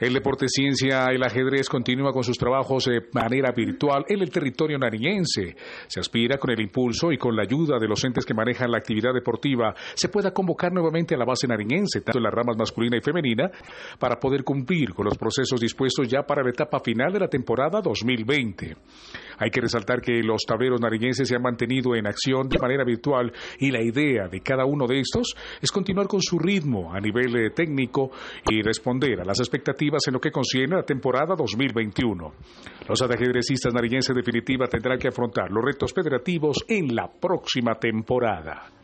El Deporte Ciencia, el ajedrez continúa con sus trabajos de manera virtual en el territorio nariñense. Se aspira con el impulso y con la ayuda de los entes que manejan la actividad deportiva, se pueda convocar nuevamente a la base nariñense, tanto en las ramas masculina y femenina, para poder cumplir con los procesos dispuestos ya para la etapa final de la temporada 2020. Hay que resaltar que los tableros nariñenses se han mantenido en acción de manera virtual y la idea de cada uno de estos es continuar con su ritmo a nivel eh, técnico y responder a las expectativas en lo que concierne a la temporada 2021. Los ajedrecistas nariñenses definitiva tendrán que afrontar los retos federativos en la próxima temporada.